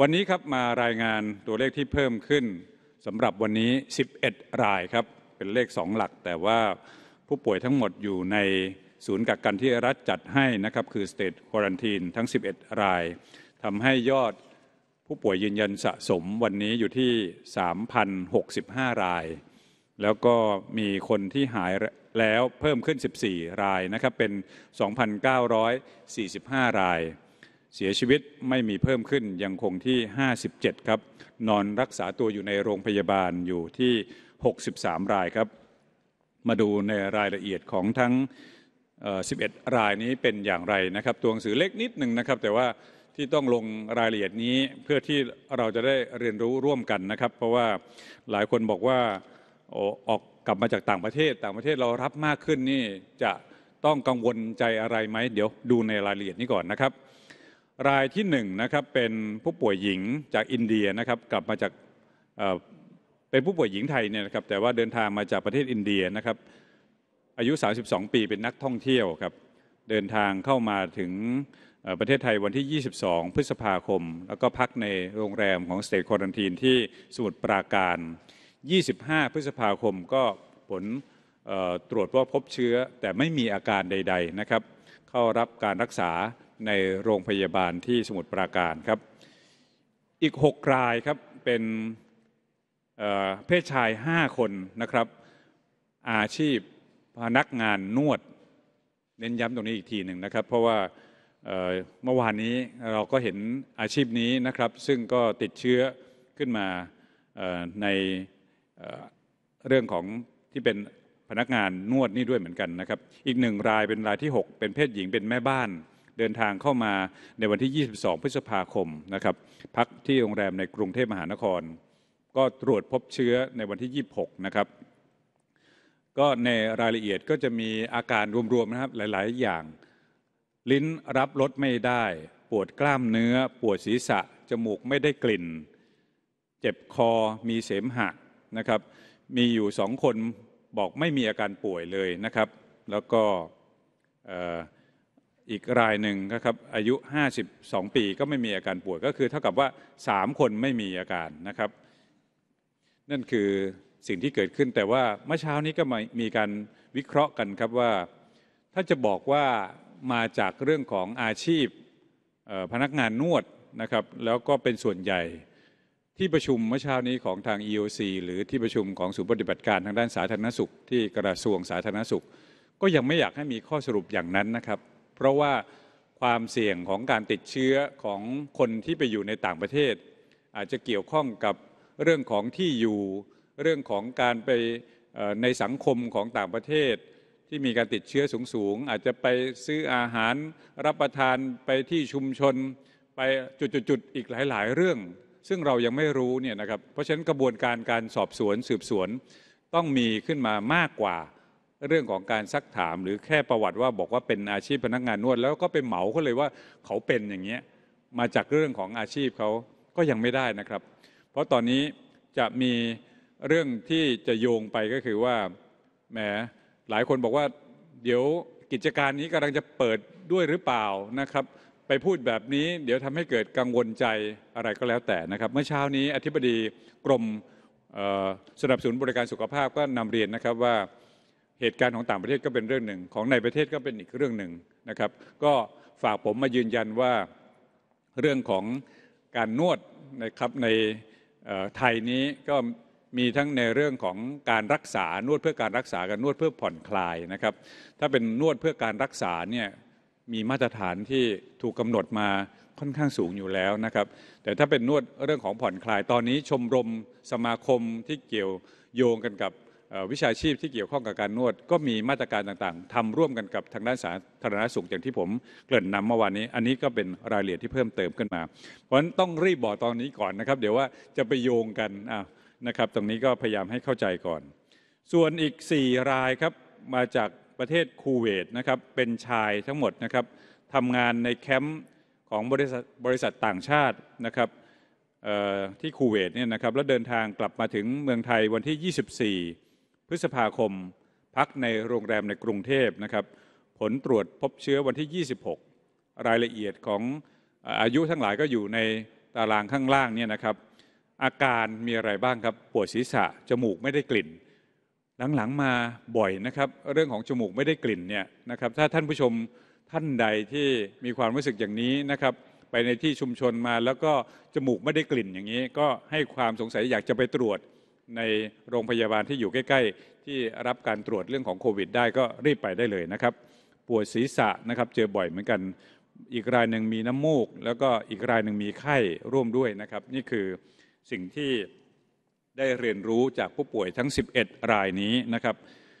วันนี้ครับ มารายงานตัวเลขที่เพิ่มขึ้นสำหรับวันนี้ 11 รายครับ เป็นเลข 2 หลัก แต่ว่าผู้ป่วยทั้งหมดอยู่ในศูนย์กักกันที่รัฐจัดให้นะครับ คือ State Quarantine ทั้ง 11 รายทำให้ยอดผู้ป่วยยืนยันสะสมวันนี้อยู่ที่ 3,065 ราย แล้วก็มีคนที่หายแล้วเพิ่มขึ้น 14 รายนะครับ เป็น 2,945 รายเสียชีวิตไม่มีเพิ่มขึ้นยังคงที่ 57 ครับ นอนรักษาตัวอยู่ในโรงพยาบาลอยู่ที่ 63 รายครับ มาดูในรายละเอียดของทั้ง 11 รายนี้เป็นอย่างไรนะครับตัวหนังสือเล็กนิดหนึ่งนะครับ แต่ว่าที่ต้องลงรายละเอียดนี้เพื่อที่เราจะได้เรียนรู้ร่วมกันนะครับ เพราะว่าหลายคนบอกว่าออกกลับมาจากต่างประเทศต่างประเทศเรารับมากขึ้นนี่จะต้องกังวลใจอะไรไหมเดี๋ยวดูในรายละเอียดนี้ก่อนนะครับรายที่หนึ่งนะครับเป็นผู้ป่วยหญิงจากอินเดียนะครับกลับมาจากเป็นผู้ป่วยหญิงไทยเนี่ยนะครับแต่ว่าเดินทางมาจากประเทศอินเดียนะครับ อายุ 32 ปีเป็นนักท่องเที่ยวครับเดินทางเข้ามาถึงประเทศไทยวันที่ 22 พฤษภาคม แล้วก็พักในโรงแรมของสเตทควอนตีนที่สมุทรปราการ 25 พฤษภาคมก็ผลตรวจว่าพบเชื้อแต่ไม่มีอาการใดๆนะครับเข้ารับการรักษาในโรงพยาบาลที่สมุทรปราการ ครับ อีก6รายครับเป็นเพศชาย 5 คนนะครับ อาชีพพนักงานนวดเน้นย้ำตรงนี้อีกทีหนึ่งนะครับเพราะว่าเมื่อวานนี้เราก็เห็นอาชีพนี้นะครับ ซึ่งก็ติดเชื้อขึ้นมาในเรื่องของที่เป็นพนักงานนวดนี่ด้วยเหมือนกันนะครับ อีกหนึ่งรายเป็นรายที่ 6 เป็นเพศหญิงเป็นแม่บ้านเดินทางเข้ามาในวันที่ 22 พฤษภาคมนะครับ พักที่โรงแรมในกรุงเทพมหานคร ก็ตรวจพบเชื้อในวันที่ 26 นะครับ ก็ในรายละเอียดก็จะมีอาการรวมๆนะครับหลายๆ อย่างลิ้นรับรสไม่ได้ ปวดกล้ามเนื้อ ปวดศีรษะจมูกไม่ได้กลิ่น เจ็บคอมีเสมหะนะครับ มีอยู่สองคนบอกไม่มีอาการป่วยเลยนะครับ แล้วก็อีกรายหนึ่งนะครับอายุ 52 ปีก็ไม่มีอาการป่วยก็คือเท่ากับว่า 3 คนไม่มีอาการนะครับ นั่นคือสิ่งที่เกิดขึ้นแต่ว่าเมื่อเช้านี้ก็มีการวิเคราะห์กันครับว่าถ้าจะบอกว่ามาจากเรื่องของอาชีพพนักงานนวดนะครับ แล้วก็เป็นส่วนใหญ่ที่ประชุมเมื่อเช้านี้ของทาง EOC หรือที่ประชุมของศูนย์ปฏิบัติการทางด้านสาธารณสุขที่กระทรวงสาธารณสุข ก็ยังไม่อยากให้มีข้อสรุปอย่างนั้นนะครับเพราะว่าความเสี่ยงของการติดเชื้อของคนที่ไปอยู่ในต่างประเทศ อาจจะเกี่ยวข้องกับเรื่องของที่อยู่ เรื่องของการไปในสังคมของต่างประเทศ ที่มีการติดเชื้อสูง ๆอาจจะไปซื้ออาหารรับประทานไปที่ชุมชนไปจุดๆอีกหลาย ๆ เรื่อง ซึ่งเรายังไม่รู้เนี่ยนะครับเพราะฉะนั้นกระบวนการการสอบสวนสืบสวนต้องมีขึ้นมามากกว่าเรื่องของการซักถามหรือแค่ประวัติว่าบอกว่าเป็นอาชีพพนักงานนวด แล้วก็ไปเหมาเขาเลยว่าเขาเป็นอย่างเงี้ยมาจากเรื่องของอาชีพเขาก็ยังไม่ได้นะครับ เพราะตอนนี้จะมีเรื่องที่จะโยงไปก็คือว่าแหมหลายคนบอกว่าเดี๋ยวกิจการนี้กำลังจะเปิดด้วยหรือเปล่านะครับ ไปพูดแบบนี้เดี๋ยวทำให้เกิดกังวลใจอะไรก็แล้วแต่นะครับ เมื่อเช้านี้อธิบดีกรมสนับสนุนบริการสุขภาพก็นำเรียนนะครับว่าเหตุการณ์ของต่างประเทศก็เป็นเรื่องหนึ่งของในประเทศก็เป็นอีกเรื่องหนึ่งนะครับ ก็ฝากผมมายืนยันว่าเรื่องของการนวดนะครับในไทยนี้ก็มีทั้งในเรื่องของการรักษานวดเพื่อการรักษากับนวดเพื่อผ่อนคลายนะครับ ถ้าเป็นนวดเพื่อการรักษาเนี่ยมีมาตรฐานที่ถูกกาหนดมาค่อนข้างสูงอยู่แล้วนะครับ แต่ถ้าเป็นนวดเรื่องของผ่อนคลายตอนนี้ชมรมสมาคมที่เกี่ยวโยงกันกับวิชาชีพที่เกี่ยวข้องกับการนวด ก็มีมาตรการต่างๆ ทำร่วมกันกับทางด้านสาธารณสุขอย่างที่ผมเกริ่นนำเมื่อวานนี้ อันนี้ก็เป็นรายละเอียดที่เพิ่มเติมขึ้นมาเพราะฉะนั้นต้องรีบบอกตอนนี้ก่อนนะครับเดี๋ยวว่าจะไปโยงกันนะครับตรงนี้ก็พยายามให้เข้าใจก่อน ส่วนอีก 4รายครับมาจากประเทศคูเวตนะครับเป็นชายทั้งหมดนะครับทำงานในแคมป์ของบริษัทบริษัทต่างชาตินะครับที่คูเวตเนี่ยนะครับแล้วเดินทางกลับมาถึงเมืองไทยวันที่ 24พฤษภาคมพักในโรงแรมในกรุงเทพนะครับผลตรวจพบเชื้อวันที่ 26 รายละเอียดของอายุทั้งหลายก็อยู่ในตารางข้างล่างเนี่ยนะครับอาการมีอะไรบ้างครับปวดศีรษะจมูกไม่ได้กลิ่น หลังๆ มาบ่อยนะครับ เรื่องของจมูกไม่ได้กลิ่นเนี่ยนะครับถ้าท่านผู้ชมท่านใดที่มีความรู้สึกอย่างนี้นะครับไปในที่ชุมชนมาแล้วก็จมูกไม่ได้กลิ่นอย่างนี้ก็ให้ความสงสัยอยากจะไปตรวจในโรงพยาบาลที่อยู่ใกล้ ๆ ที่รับการตรวจเรื่องของโควิดได้ก็รีบไปได้เลยนะครับ ปวดศีรษะนะครับเจอบ่อยเหมือนกัน อีกรายหนึ่งมีน้ำมูก แล้วก็อีกรายหนึ่งมีไข้ร่วมด้วยนะครับ นี่คือสิ่งที่ได้เรียนรู้จากผู้ป่วยทั้ง 11 รายนี้นะครับ